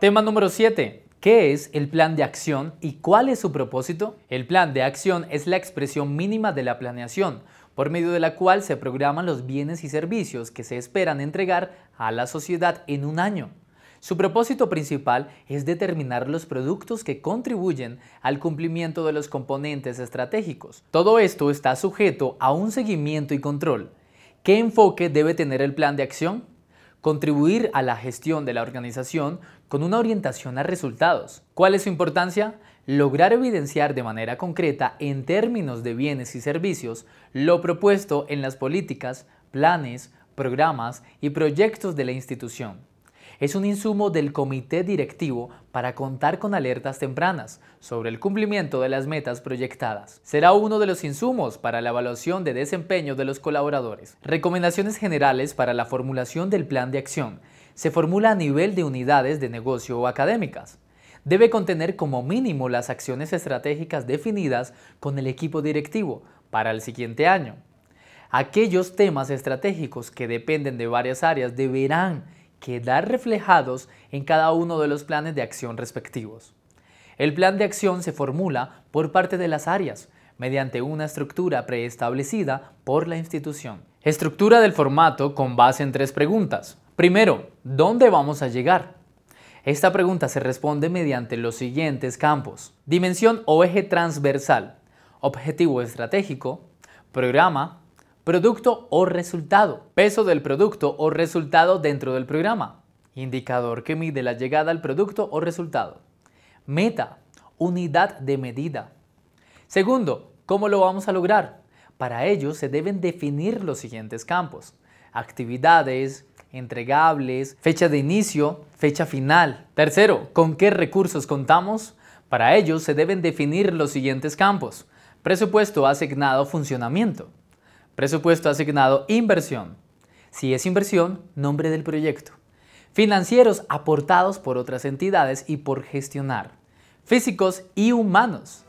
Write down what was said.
Tema número 7. ¿Qué es el plan de acción y cuál es su propósito? El plan de acción es la expresión mínima de la planeación, por medio de la cual se programan los bienes y servicios que se esperan entregar a la sociedad en un año. Su propósito principal es determinar los productos que contribuyen al cumplimiento de los componentes estratégicos. Todo esto está sujeto a un seguimiento y control. ¿Qué enfoque debe tener el plan de acción? Contribuir a la gestión de la organización con una orientación a resultados. ¿Cuál es su importancia? Lograr evidenciar de manera concreta en términos de bienes y servicios lo propuesto en las políticas, planes, programas y proyectos de la institución es un insumo del comité directivo para contar con alertas tempranas sobre el cumplimiento de las metas proyectadas. Será uno de los insumos para la evaluación de desempeño de los colaboradores. Recomendaciones generales para la formulación del plan de acción. Se formula a nivel de unidades de negocio o académicas. Debe contener como mínimo las acciones estratégicas definidas con el equipo directivo para el siguiente año. Aquellos temas estratégicos que dependen de varias áreas deberán quedar reflejados en cada uno de los planes de acción respectivos. El plan de acción se formula por parte de las áreas, mediante una estructura preestablecida por la institución. Estructura del formato con base en tres preguntas. Primero, ¿dónde vamos a llegar? Esta pregunta se responde mediante los siguientes campos. Dimensión o eje transversal, objetivo estratégico, programa, producto o resultado, peso del producto o resultado dentro del programa, indicador que mide la llegada al producto o resultado, meta, unidad de medida. Segundo, ¿cómo lo vamos a lograr? Para ello se deben definir los siguientes campos, actividades, entregables, fecha de inicio, fecha final. Tercero, ¿con qué recursos contamos? Para ello se deben definir los siguientes campos, presupuesto asignado funcionamiento, Presupuesto asignado, inversión. Si es inversión, nombre del proyecto. Financieros aportados por otras entidades y por gestionar. Físicos y humanos.